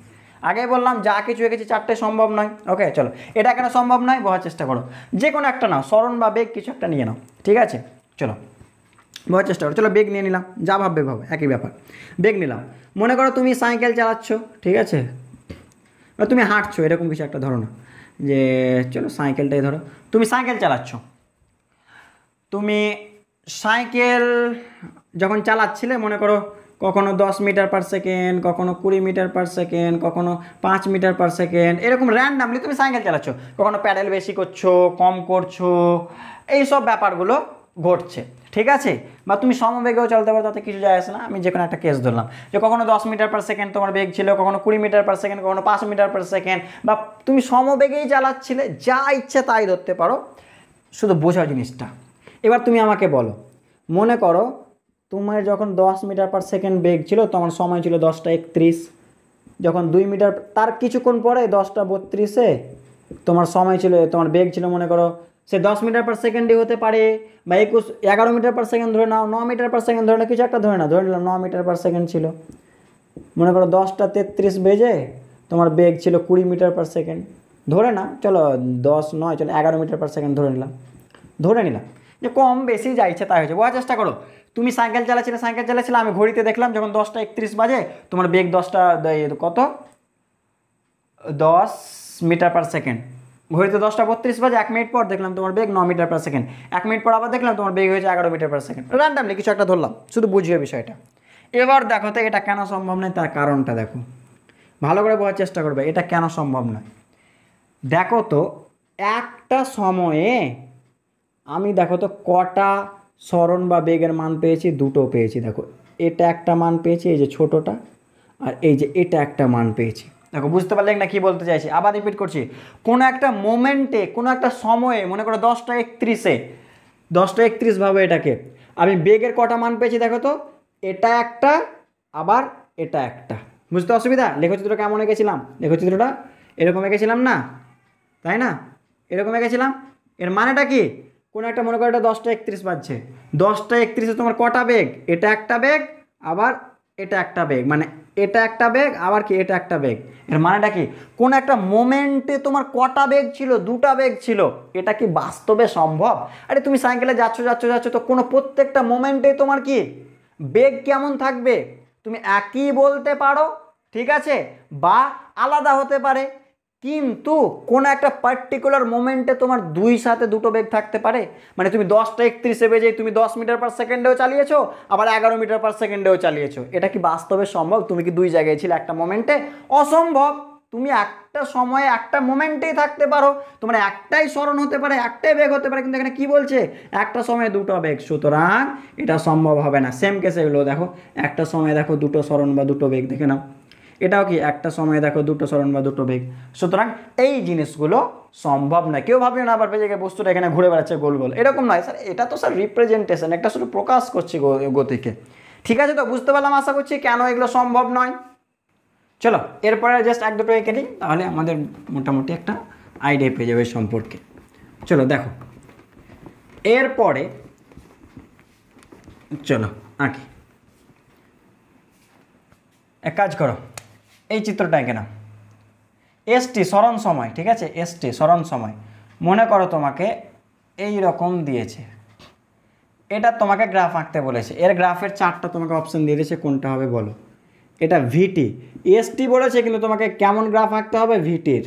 আগেই বললাম যা কিছু এঁকেছি চারটে সম্ভব নয় ওকে চলো এটা কেন সম্ভব নয় বোঝার চেষ্টা করো যে কোনো একটা নাও স্মরণ বা বেগ কিছু একটা নিয়ে নাও ঠিক আছে চলো বোঝার চেষ্টা করো চলো বেগ নিয়ে নিলাম যা ভাববে ভাবো একই ব্যাপার বেগ নিলাম মনে করো তুমি সাইকেল চালাচ্ছ ঠিক আছে তুমি হাঁটছো এরকম কিছু একটা ধরো না যে চলো সাইকেলটাই ধরো তুমি সাইকেল চালাচ্ছ তুমি সাইকেল যখন চালাচ্ছিলে মনে করো কখনো দশ মিটার পার সেকেন্ড কখনো কুড়ি মিটার পার সেকেন্ড কখনো পাঁচ মিটার পার সেকেন্ড এরকম র্যান্ডামলি তুমি সাইকেল চালাচ্ছ কখনো প্যাডেল বেশি করছো কম করছো এইসব ব্যাপারগুলো ঘটছে ঠিক আছে বা তুমি সমবেগেও চলতে পারো তাতে কিছু যায় আসে না আমি যে কোনো একটা কেস ধরলাম যে কখনো দশ মিটার পার সেকেন্ড তোমার বেগ ছিল কখনো কুড়ি মিটার পার সেকেন্ড কখনো পাঁচ মিটার পার সেকেন্ড বা তুমি সমবেগেই চালাচ্ছিলে যা ইচ্ছে তাই ধরতে পারো শুধু বোঝার জিনিসটা এবার তুমি আমাকে বলো মনে করো তোমার যখন দশ মিটার পার সেকেন্ড বেগ ছিল তোমার সময় ছিল দশটা একত্রিশ যখন দুই মিটার তার কিছুক্ষণ পরে দশটা বত্রিশে তোমার সময় ছিল তোমার বেগ ছিল মনে করো সে দশ মিটার পার সেকেন্ডই হতে পারে বা একুশ এগারো মিটার পার সেকেন্ড ধরে নাও ন মিটার পার সেকেন্ড ধরে নাও কিছু একটা ধরে না ধরে নিলাম ন মিটার পার সেকেন্ড ছিল মনে করো দশটা তেত্রিশ বেজে তোমার বেগ ছিল কুড়ি মিটার পার সেকেন্ড ধরে না চলো দশ নয় চলো এগারো মিটার পার সেকেন্ড ধরে নিলাম ধরে নিলাম যে কম বেশি যাইছে তাই হয়েছে বোঝার চেষ্টা করো তুমি সাইকেল চালাচ্ছিলে সাইকেল চালাচ্ছিলে আমি ঘড়িতে দেখলাম যখন দশটা একত্রিশ বাজে তোমার বেগ দশটা কত দশ মিটার পার সেকেন্ড ঘড়িতে দশটা বত্রিশ বাজে এক মিনিট পর দেখলাম তোমার বেগ ন মিটার পার সেকেন্ড এক মিনিট পর আবার দেখলাম তোমার বেগ হয়েছে এগারো মিটার পার সেকেন্ড র্যান্ডামলি কিছু একটা ধরলাম শুধু বুঝিয়ে বিষয়টা এবার দেখো তো এটা কেন সম্ভব নয় তার কারণটা দেখো ভালো করে বোঝার চেষ্টা করবে এটা কেন সম্ভব নয় দেখো তো একটা সময়ে আমি দেখো তো কটা স্মরণ বা বেগের মান পেয়েছি দুটো পেয়েছি দেখো এটা একটা মান পেয়েছি এই যে ছোটোটা আর এই যে এটা একটা মান পেয়েছি দেখো বুঝতে পারলে না কি বলতে চাইছি আবার রিপিট করছি কোনো একটা মোমেন্টে কোনো একটা সময়ে মনে করো দশটা একত্রিশে দশটা একত্রিশ ভাবে এটাকে আমি বেগের কটা মান পেয়েছি দেখো তো এটা একটা আবার এটা একটা বুঝতে অসুবিধা লেখচিত্র কেমন এঁকেছিলাম লেখচিত্রটা এরকম এঁকেছিলাম না তাই না এরকম এঁকেছিলাম এর মানেটা কি কোনো একটা মনে করো এটা দশটা একত্রিশ বাজছে দশটা একত্রিশে তোমার কটা বেগ এটা একটা বেগ আবার এটা একটা বেগ মানে এটা একটা বেগ আবার কি এটা একটা বেগ এর মানেটা কি কোন একটা মোমেন্টে তোমার কটা বেগ ছিল দুটা বেগ ছিল এটা কি বাস্তবে সম্ভব আরে তুমি সাইকেলে যাচ্ছ যাচ্ছ যাচ্ছ তো কোনো প্রত্যেকটা মোমেন্টে তোমার কি বেগ কেমন থাকবে তুমি একই বলতে পারো ঠিক আছে বা আলাদা হতে পারে কিন্তু কোনো একটা পার্টিকুলার মোমেন্টে তোমার দুই সাথে দুটো বেগ থাকতে পারে মানে তুমি দশটা একত্রিশে বেজে তুমি দশ মিটার পার সেকেন্ডেও চালিয়েছো আবার এগারো মিটার পার সেকেন্ডেও চালিয়েছো এটা কি বাস্তবে সম্ভব তুমি কি দুই জায়গায় ছিলে একটা মোমেন্টে অসম্ভব তুমি একটা সময়ে একটা মোমেন্টেই থাকতে পারো তোমার একটাই স্মরণ হতে পারে একটাই বেগ হতে পারে কিন্তু এখানে কি বলছে একটা সময়ে দুটো বেগ সুতরাং এটা সম্ভব হবে না সেম কেসে এগুলো দেখো একটা সময়ে দেখো দুটো স্মরণ বা দুটো বেগ দেখে নাও এটাও কি একটা সময়ে দেখো দুটো স্মরণ বা দুটো বেগ সুতরাং এই জিনিসগুলো সম্ভব না কেউ ভাবিও না আবার যে বস্তুটা এখানে ঘুরে বেড়াচ্ছে গোল গোল এরকম নয় স্যার এটা তো স্যার রিপ্রেজেন্টেশন একটা শুধু প্রকাশ করছে গতিকে ঠিক আছে তো বুঝতে পারলাম আশা করছি কেন এগুলো সম্ভব নয় চলো এরপরে জাস্ট এক দুটো এঁকে নিই তাহলে আমাদের মোটামুটি একটা আইডিয়া পেয়ে যাবে সম্পর্কে চলো দেখো এরপরে চলো আঁকি এক কাজ করো এই চিত্রটা এঁকে নাও এসটি স্মরণ সময় ঠিক আছে এসটি স্মরণ সময় মনে করো তোমাকে এই রকম দিয়েছে এটা তোমাকে গ্রাফ আঁকতে বলেছে এর গ্রাফের চারটা তোমাকে অপশান দিয়ে দিয়েছে কোনটা হবে বলো এটা ভিটি এসটি বলেছে কিন্তু তোমাকে কেমন গ্রাফ আঁকতে হবে ভিটির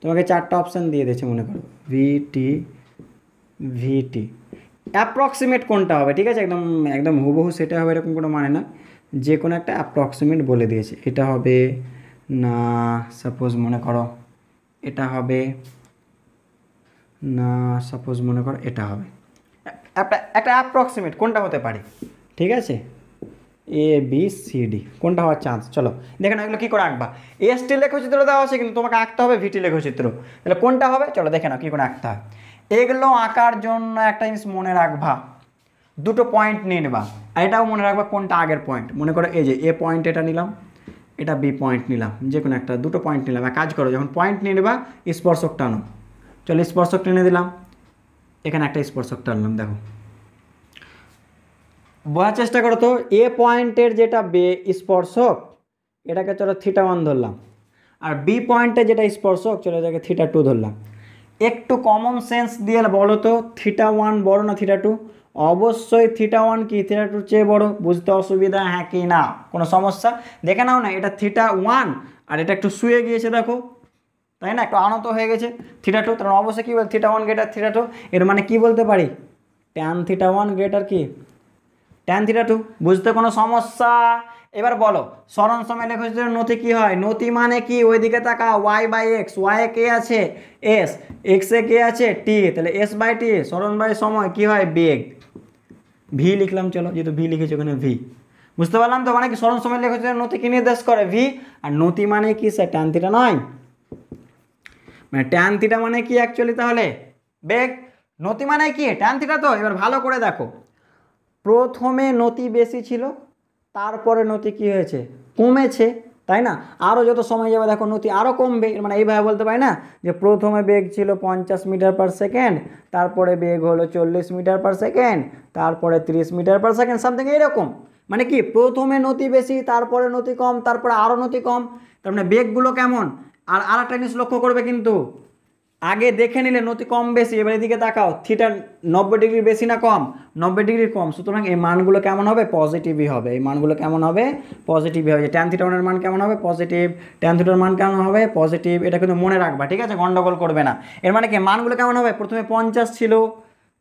তোমাকে চারটা অপশান দিয়ে দিয়েছে মনে করো ভিটি ভিটি অ্যাপ্রক্সিমেট কোনটা হবে ঠিক আছে একদম একদম হুবহু সেটা হবে এরকম কোনো মানে না যে কোনো একটা অ্যাপ্রক্সিমেট বলে দিয়েছে এটা হবে না সাপোজ মনে করো এটা হবে না সাপোজ মনে করো এটা হবে একটা অ্যাপ্রক্সিমেট কোনটা হতে পারে ঠিক আছে এ বি সি ডি কোনটা হওয়ার চান্স চলো দেখে নাও এগুলো কী করে আঁকবা এসটি লেখচিত্র দেওয়া আছে কিন্তু তোমাকে আঁকতে হবে ভিটি লেখচিত্র তাহলে কোনটা হবে চলো দেখে নাও কী করে আঁকতে হয় এগুলো আঁকার জন্য একটা জিনিস মনে রাখবা দুটো পয়েন্ট নিয়ে নেবা এটাও মনে রাখবা কোনটা আগের পয়েন্ট মনে করো এই যে এ পয়েন্ট এটা নিলাম এটা বি পয়েন্ট নিলাম যে কোনো একটা দুটো পয়েন্ট নিলাম এক কাজ করো যখন পয়েন্ট নিয়ে নেবা স্পর্শক টানো চলো স্পর্শক টেনে দিলাম এখানে একটা স্পর্শক টানলাম দেখো বোঝার চেষ্টা করো তো এ পয়েন্টের যেটা বে স্পর্শক এটাকে চলো থিটা ওয়ান ধরলাম আর বি পয়েন্টে যেটা স্পর্শক চলো এটাকে থিটা টু ধরলাম একটু কমন সেন্স দিয়ে বলো তো থিটা ওয়ান বড় না থিটা টু অবশ্যই থিটা ওয়ান কি থিটা টুর চেয়ে বড় বুঝতে অসুবিধা হ্যাঁ কি না কোনো সমস্যা দেখে নাও না এটা থিটা ওয়ান আর এটা একটু শুয়ে গিয়েছে দেখো তাই না একটু আনত হয়ে গেছে থিটা টু তার মানে অবশ্যই কী বল theta one greater theta two এর মানে কি বলতে পারি ট্যান থিটা ওয়ান গেটার কি ট্যান থিটা টু বুঝতে কোনো সমস্যা এবার বলো স্মরণ সময় লেখচিত্র নথি কি হয় নথি মানে কি দিকে তাকা ওয়াই বাই এক্স ওয়াই কে আছে এস এক্সে কে আছে টি তাহলে এস বাই টি স্মরণ বাই সময় কি হয় বেগ ভি লিখলাম চলো যেহেতু ভি লিখেছে ওখানে ভি বুঝতে পারলাম তো মানে কি স্মরণ সময় লেখেছে নতিকে নির্দেশ করে ভি আর নতি মানে কি স্যার ট্যান থিটা নয় মানে ট্যান থিটা মানে কি অ্যাকচুয়ালি তাহলে বেগ নতি মানে কি ট্যান থিটা তো এবার ভালো করে দেখো প্রথমে নতি বেশি ছিল তারপরে নতি কি হয়েছে কমেছে তাই না আরও যত সময় যাবে দেখো নতি আরও কমবে মানে এইভাবে বলতে পারি না যে প্রথমে বেগ ছিল পঞ্চাশ মিটার পার সেকেন্ড তারপরে বেগ হলো চল্লিশ মিটার পার সেকেন্ড তারপরে তিরিশ মিটার পার সেকেন্ড সামথিং এইরকম মানে কি প্রথমে নতি বেশি তারপরে নতি কম তারপরে আরও নতি কম তার মানে বেগগুলো কেমন আর আর একটা জিনিস লক্ষ্য করবে কিন্তু আগে দেখে নিলে নতি কম বেশি এবার এদিকে তাকাও থিটা নব্বই ডিগ্রি বেশি না কম নব্বই ডিগ্রির কম সুতরাং এই মানগুলো কেমন হবে পজিটিভই হবে এই মানগুলো কেমন হবে পজিটিভই হবে ট্যান থিটা মান কেমন হবে পজিটিভ ট্যান থিটার মান কেমন হবে পজিটিভ এটা কিন্তু মনে রাখবা ঠিক আছে গন্ডগোল করবে না এর মানে কি মানগুলো কেমন হবে প্রথমে পঞ্চাশ ছিল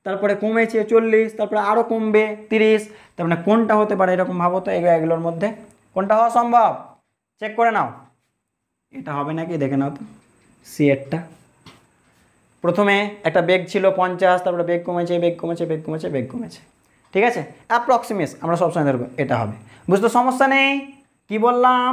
তারপরে কমেছে চল্লিশ তারপরে আরও কমবে তিরিশ তার মানে কোনটা হতে পারে এরকম ভাবো তো এগুলোর মধ্যে কোনটা হওয়া সম্ভব চেক করে নাও এটা হবে নাকি দেখে নাও তো সি এরটা প্রথমে একটা বেগ ছিল পঞ্চাশ তারপরে বেগ কমেছে বেগ কমেছে বেগ কমেছে বেগ কমেছে ঠিক আছে অ্যাপ্রক্সিমেস আমরা সবসময় ধরবো এটা হবে বুঝতে সমস্যা নেই কি বললাম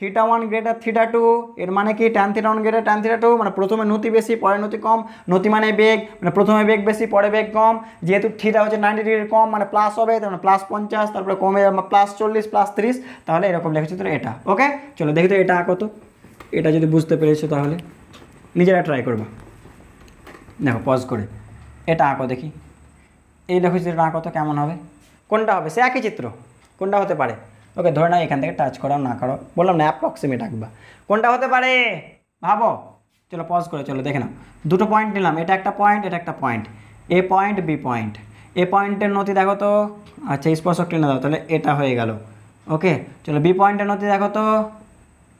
theta one greater theta two এর মানে কি tan theta one greater tan theta two মানে প্রথমে নতি বেশি পরে নতি কম নতি মানে বেগ মানে প্রথমে বেগ বেশি পরে বেগ কম যেহেতু থিটা হচ্ছে নাইনটি ডিগ্রি কম মানে প্লাস হবে তারপরে মানে প্লাস পঞ্চাশ তারপরে কমে প্লাস মানে চল্লিশ প্লাস ত্রিশ তাহলে এরকম লেখা তো এটা ওকে চলো দেখি তো এটা কত এটা যদি বুঝতে পেরেছো তাহলে নিজেরা ট্রাই করবা দেখো পজ করে এটা আঁকো দেখি এই দেখো চিত্রটা আঁকো তো কেমন হবে কোনটা হবে সে একই চিত্র কোনটা হতে পারে ওকে ধরে নাও এখান থেকে টাচ করো না করো বললাম না অ্যাপ্রক্সিমেট আঁকবা কোনটা হতে পারে ভাবো চলো পজ করে চলো দেখে নাও দুটো পয়েন্ট নিলাম এটা একটা পয়েন্ট এটা একটা point A point B point A পয়েন্টের নথি দেখো তো আচ্ছা স্পর্শক টেনে দাও তাহলে এটা হয়ে গেল ওকে চলো বি পয়েন্টের নথি দেখো তো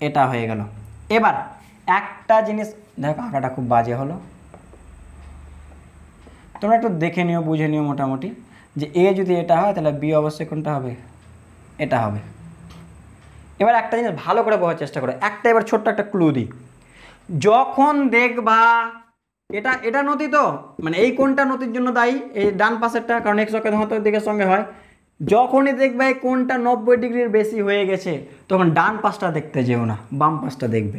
এটা হয়ে গেল এবার একটা জিনিস দেখো আঁকাটা খুব বাজে হলো তোমরা একটু দেখে নিও বুঝে নিও মোটামুটি যে এ যদি এটা হয় তাহলে বি অবশ্যই কোনটা হবে এটা হবে এবার একটা জিনিস ভালো করে বোঝার চেষ্টা করো একটা এবার ছোট্ট একটা ক্লু দিই যখন দেখবা এটা এটা নথি তো মানে এই কোনটা নথির জন্য দায়ী এই ডান পাশেরটা কারণ এক চকে ধনাত্মক দিকের সঙ্গে হয় যখনই দেখবে এই কোনটা নব্বই ডিগ্রির বেশি হয়ে গেছে তখন ডান পাশটা দেখতে যেও না বাম পাশটা দেখবে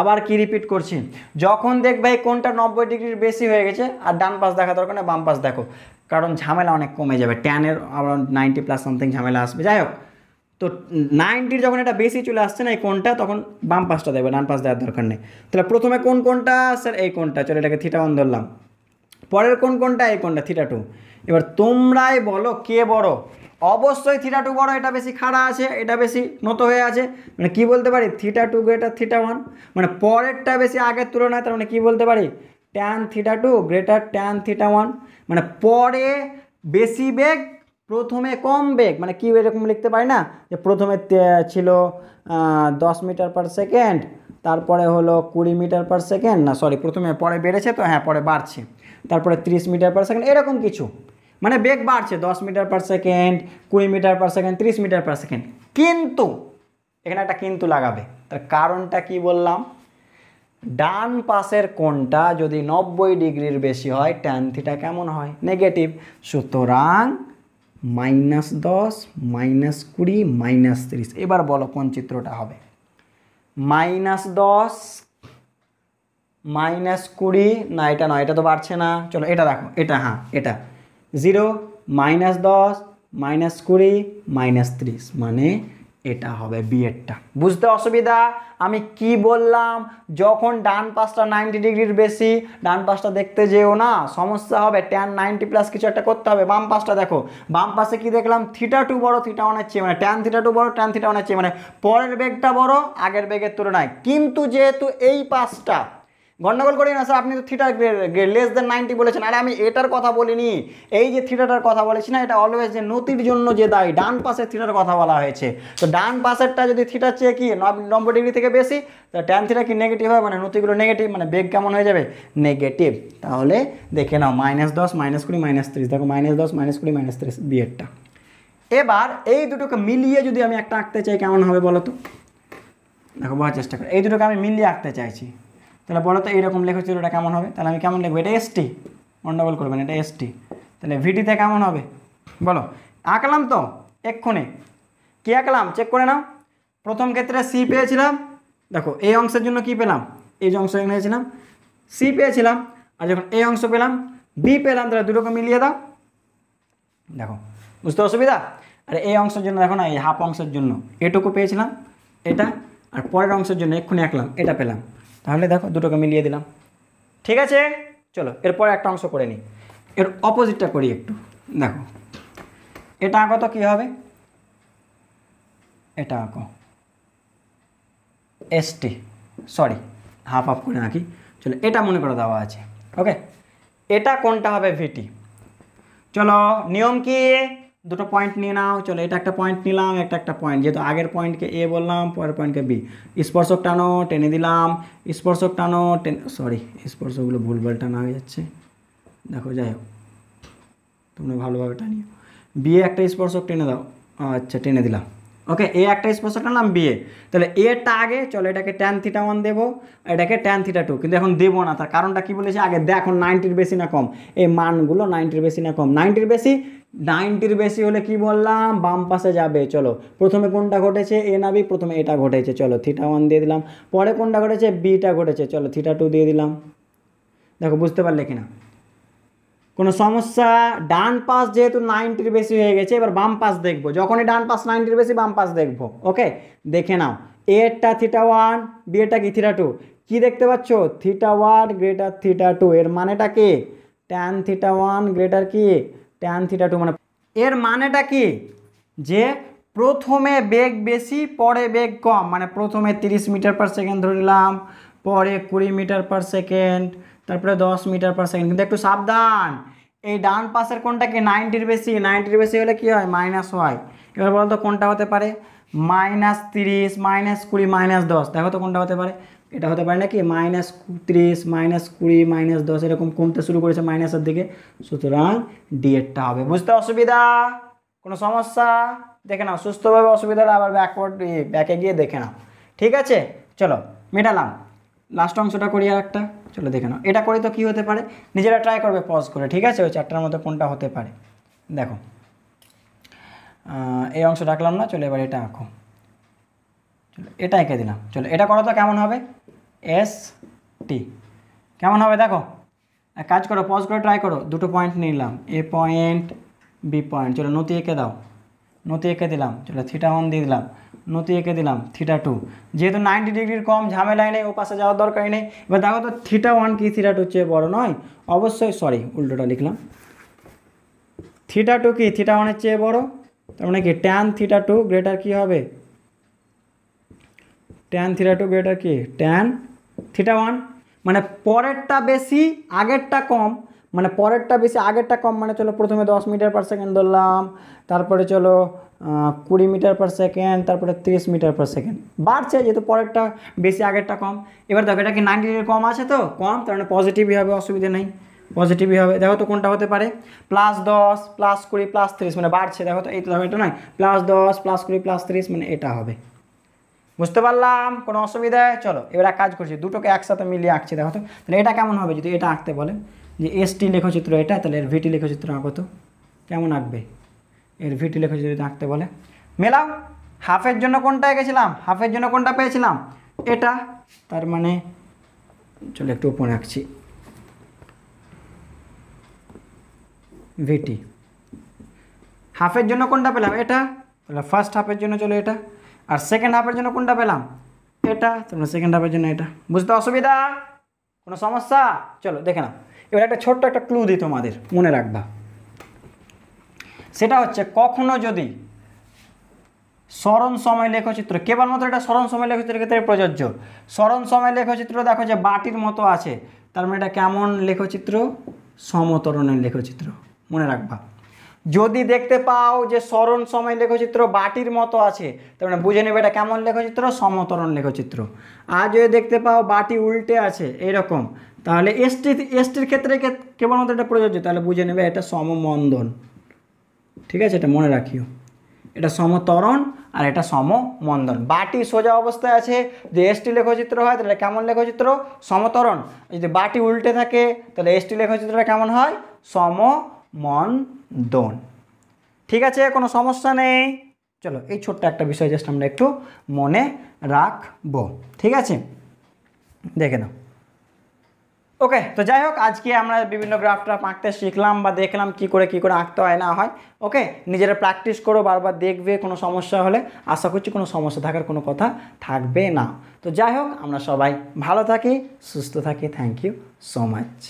আবার কি রিপিট করছি যখন দেখবে এই কোনটা নব্বই ডিগ্রির বেশি হয়ে গেছে আর ডান পাশ দেখা দরকার না বাম পাশ দেখো কারণ ঝামেলা অনেক কমে যাবে ট্যানের আবার নাইনটি প্লাস সামথিং ঝামেলা আসবে যাই হোক তো নাইনটির যখন এটা বেশি চলে আসছে না এই কোনটা তখন বাম পাশটা দেবে ডান পাশ দেওয়ার দরকার নেই তাহলে প্রথমে কোন কোনটা স্যার এই কোনটা চলে এটাকে থিটা ওয়ান ধরলাম পরের কোন কোনটা এই কোনটা থিটা টু এবার তোমরাই বলো কে বড় অবশ্যই থিটা টু বড় এটা বেশি খাড়া আছে এটা বেশি নত হয়ে আছে মানে কি বলতে পারি theta two greater theta one মানে পরেরটা বেশি আগের তুলনায় তার মানে কী বলতে পারি tan theta two greater tan theta one মানে পরে বেশি বেগ প্রথমে কম বেগ মানে কি এরকম লিখতে পারি না যে প্রথমে ছিল দশ মিটার পার সেকেন্ড তারপরে হলো কুড়ি মিটার পার সেকেন্ড না সরি প্রথমে পরে বেড়েছে তো হ্যাঁ পরে বাড়ছে তারপরে ত্রিশ মিটার পার সেকেন্ড এরকম কিছু মানে বেগ বাড়ছে দশ মিটার পার সেকেন্ড কুড়ি মিটার পার সেকেন্ড ত্রিশ মিটার পার সেকেন্ড কিন্তু এখানে একটা কিন্তু লাগাবে তার কারণটা কি বললাম ডান পাশের কোণটা যদি নব্বই ডিগ্রির বেশি হয় ট্যান থিটা কেমন হয় নেগেটিভ সুতরাং মাইনাস দশ মাইনাস কুড়ি মাইনাস ত্রিশ এবার বলো কোন চিত্রটা হবে মাইনাস দশ মাইনাস কুড়ি না এটা নয় এটা তো বাড়ছে না চলো এটা দেখো এটা হ্যাঁ এটা জিরো মাইনাস দশ মাইনাস কুড়ি মাইনাস ত্রিশ মানে এটা হবে বিয়েরটা বুঝতে অসুবিধা আমি কি বললাম যখন ডান পাশটা নাইনটি ডিগ্রির বেশি ডান পাশটা দেখতে যেও না সমস্যা হবে ট্যান নাইনটি প্লাস কিছু একটা করতে হবে বাম পাশটা দেখো বাম পাশে কি দেখলাম থিটা টু বড় থিটা ওয়ানের চেয়ে মানে ট্যান থিটা টু বড় ট্যান থিটা ওয়ানের চেয়ে মানে পরের বেগটা বড় আগের বেগের তুলনায় কিন্তু যেহেতু এই পাশটা গন্ডগোল করি না স্যার আপনি তো থিটার লেস দেন নাইনটি বলেছেন আর আমি এটার কথা বলিনি এই যে থিটারটার কথা বলেছি না এটা অলওয়েজ যে নতির জন্য যে দায় ডান পাশের থিটার কথা বলা হয়েছে তো ডান পাশেরটা যদি থিটার চেয়ে কি নব্বই ডিগ্রি থেকে বেশি তো টেন থিটা কি নেগেটিভ হয় মানে নতিগুলো নেগেটিভ মানে বেগ কেমন হয়ে যাবে নেগেটিভ তাহলে দেখে নাও মাইনাস দশ মাইনাস কুড়ি মাইনাস ত্রিশ দেখো মাইনাস দশ মাইনাস কুড়ি মাইনাস ত্রিশ বিয়েরটা এবার এই দুটোকে মিলিয়ে যদি আমি একটা আঁকতে চাই কেমন হবে বলো তো দেখো বোঝার চেষ্টা করো এই দুটোকে আমি মিলিয়ে আঁকতে চাইছি তাহলে বলো তো এইরকম লেখা ছিল এটা কেমন হবে তাহলে আমি কেমন লিখবো এটা এসটি গন্ডগোল করবেন এটা এসটি তাহলে ভিটিতে কেমন হবে বলো আঁকলাম তো এক্ষুনি কী আঁকলাম চেক করে নাও প্রথম ক্ষেত্রে সি পেয়েছিলাম দেখো এই অংশের জন্য কি পেলাম এই যে অংশ নিয়েছিলাম সি পেয়েছিলাম আর যখন এই অংশ পেলাম বি পেলাম তাহলে দুটোকে মিলিয়ে দাও দেখো বুঝতে অসুবিধা আর এই অংশের জন্য দেখো না এই হাফ অংশের জন্য এটুকু পেয়েছিলাম এটা আর পরের অংশের জন্য এক্ষুনি আঁকলাম এটা পেলাম তাহলে দেখো দুটোকে মিলিয়ে দিলাম ঠিক আছে চলো এরপর একটা অংশ করে নিই এর অপোজিটটা করি একটু দেখো এটা আঁকো তো কী হবে এটা আঁকো এসটি সরি হাফ হাফ করে আঁকি চলো এটা মনে করে দেওয়া আছে ওকে এটা কোনটা হবে ভিটি চলো নিয়ম কি দুটো পয়েন্ট নিয়ে নাও চলো এটা একটা পয়েন্ট নিলাম একটা একটা পয়েন্ট যেহেতু আগের পয়েন্টকে এ বললাম পরের পয়েন্টকে বি স্পর্শক টানো টেনে দিলাম স্পর্শক টানো টেনে সরি স্পর্শকগুলো ভুলভাল টানা হয়ে যাচ্ছে দেখো যাই হোক তোমরা ভালোভাবে টানিও বিয়ে একটা স্পর্শক টেনে দাও আচ্ছা টেনে দিলাম ওকে এ একটা স্পর্শ টানলাম বিয়ে তাহলে এটা আগে চলো এটাকে ট্যান থিটা ওয়ান দেবো এটাকে ট্যান থিটা টু কিন্তু এখন দেবো না তার কারণটা কী বলেছি আগে দেখো নাইনটির বেশি না কম এই মানগুলো নাইনটির বেশি না কম নাইনটির বেশি নাইনটির বেশি হলে কি বললাম বাম পাশে যাবে চলো প্রথমে কোনটা ঘটেছে এ নাবি প্রথমে এটা ঘটেছে চলো থিটা ওয়ান দিয়ে দিলাম পরে কোনটা ঘটেছে বিটা ঘটেছে চলো থিটা টু দিয়ে দিলাম দেখো বুঝতে পারলে কিনা কোনো সমস্যা ডান পাস যেহেতু নাইনটির বেশি হয়ে গেছে এবার বাম পাস দেখবো যখনই ডান পাস নাইনটির বেশি বাম পাস দেখবো ওকে দেখে নাও এরটা থিটা ওয়ান বিয়েটা কি থিটা টু কী দেখতে পাচ্ছ theta one greater theta two এর মানেটা কি ট্যান থিটা ওয়ান গ্রেটার কি ট্যান থিটা টু মানে এর মানেটা কি যে প্রথমে বেগ বেশি পরে বেগ কম মানে প্রথমে 30 মিটার পার সেকেন্ড ধরে নিলাম পরে কুড়ি মিটার পার সেকেন্ড তারপরে দশ মিটার পার সেকেন্ড কিন্তু একটু সাবধান এই ডান পাশের কোনটা কি নাইনটির বেশি নাইনটির বেশি হলে কি হয় মাইনাস হয় এবার বলতো কোনটা হতে পারে মাইনাস তিরিশ মাইনাস কুড়ি মাইনাস দশ দেখো তো কোনটা হতে পারে এটা হতে পারে নাকি মাইনাস ত্রিশ মাইনাস কুড়ি মাইনাস দশ এরকম কমতে শুরু করেছে মাইনাসের দিকে সুতরাং ডি এরটা হবে বুঝতে অসুবিধা কোনো সমস্যা দেখে নাও সুস্থভাবে অসুবিধাটা আবার ব্যাকওয়ার্ড ব্যাকে গিয়ে দেখে নাও ঠিক আছে চলো মেটালাম লাস্ট অংশটা করি আর একটা চলো দেখে নাও এটা করে তো কী হতে পারে নিজেরা ট্রাই করবে পজ করে ঠিক আছে ওই চারটার মধ্যে কোনটা হতে পারে দেখো এই অংশ রাখলাম না চলো এবার এটা আঁকো চলো এটা এঁকে দিলাম চলো এটা করো তো কেমন হবে এস টি কেমন হবে দেখো এক কাজ করো পজ করে ট্রাই করো দুটো পয়েন্ট নিলাম এ পয়েন্ট বি পয়েন্ট চলো নতি এঁকে দাও নতি এঁকে দিলাম চলো থিটা ওয়ান দিয়ে দিলাম নতি এঁকে দিলাম থিটা টু যেহেতু নাইনটি ডিগ্রির কম ঝামেলাই নেই ও পাশে যাওয়ার দরকারই নেই এবার দেখো তো থিটা ওয়ান কি থিটা টু চেয়ে বড় নয় অবশ্যই সরি উল্টোটা লিখলাম থিটা টু কি থিটা ওয়ানের চেয়ে বড় তার মানে কি ট্যান থিটা টু গ্রেটার কী হবে ট্যান থিটা টু গ্রেটার কি ট্যান থিটা ওয়ান মানে পরেরটা বেশি আগেরটা কম মানে পরেরটা বেশি আগেরটা কম মানে চলো প্রথমে দশ মিটার পার সেকেন্ড ধরলাম তারপরে চলো কুড়ি মিটার পার সেকেন্ড তারপরে তিরিশ মিটার পার সেকেন্ড বাড়ছে যেহেতু পরেরটা বেশি আগেরটা কম এবার দেখো এটা কি নাইনটি কম আছে তো কম তার মানে পজিটিভই হবে অসুবিধে নেই পজিটিভই হবে দেখো তো কোনটা হতে পারে প্লাস দশ প্লাস কুড়ি প্লাস তিরিশ মানে বাড়ছে দেখো তো এই তো এটা নয় প্লাস দশ প্লাস কুড়ি প্লাস তিরিশ মানে এটা হবে বুঝতে পারলাম কোনো অসুবিধায় চলো এবার এক কাজ করছি দুটোকে একসাথে মিলিয়ে আঁকছি দেখো তো তাহলে এটা কেমন হবে যদি এটা আঁকতে বলে যে এসটি লেখচিত্র এটা তাহলে এর ভিটি লেখচিত্র আঁকো তো কেমন আঁকবে এর ভিটি লেখচিত্র যদি আঁকতে বলে মেলাও হাফের জন্য কোনটা এঁকেছিলাম হাফের জন্য কোনটা পেয়েছিলাম এটা তার মানে চলো একটু উপরে আঁকছি ভিটি হাফের জন্য কোনটা পেলাম এটা তাহলে ফার্স্ট হাফের জন্য চলো এটা আর সেকেন্ড হাফের জন্য কোনটা পেলাম এটা তোমরা সেকেন্ড হাফের জন্য এটা বুঝতে অসুবিধা কোনো সমস্যা চলো দেখে নাও এবার একটা ছোট্ট একটা ক্লু দিই তোমাদের মনে রাখবা সেটা হচ্ছে কখনো যদি স্মরণ সময় লেখচিত্র কেবলমাত্র এটা স্মরণ সময় লেখচিত্রের ক্ষেত্রে প্রযোজ্য স্মরণ সময় লেখচিত্র দেখো যে বাটির মতো আছে তার মানে এটা কেমন লেখচিত্র সমতরণের লেখচিত্র মনে রাখবা যদি দেখতে পাও যে স্মরণ সময় লেখচিত্র বাটির মতো আছে তার মানে বুঝে নেবে এটা কেমন লেখচিত্র সমতরণ লেখচিত্র আর যদি দেখতে পাও বাটি উল্টে আছে এরকম তাহলে এসটি এসটির ক্ষেত্রে কেবলমাত্র এটা প্রযোজ্য তাহলে বুঝে নেবে এটা সমমন্দন ঠিক আছে এটা মনে রাখিও এটা সমতরণ আর এটা সমমন্দন বাটি সোজা অবস্থায় আছে যদি এসটি লেখচিত্র হয় তাহলে কেমন লেখচিত্র সমতরণ যদি বাটি উল্টে থাকে তাহলে এসটি লেখচিত্রটা কেমন হয় সম মন দোন ঠিক আছে কোনো সমস্যা নেই চলো এই ছোট্ট একটা বিষয় জাস্ট আমরা একটু মনে রাখবো ঠিক আছে দেখে নাও ওকে তো যাই হোক আজকে আমরা বিভিন্ন গ্রাফটা আঁকতে শিখলাম বা দেখলাম কি করে কি করে আঁকতে হয় না হয় ওকে নিজেরা প্র্যাকটিস করো বারবার দেখবে কোনো সমস্যা হলে আশা করছি কোনো সমস্যা থাকার কোনো কথা থাকবে না তো যাই হোক আমরা সবাই ভালো থাকি সুস্থ থাকি থ্যাংক ইউ সো মাচ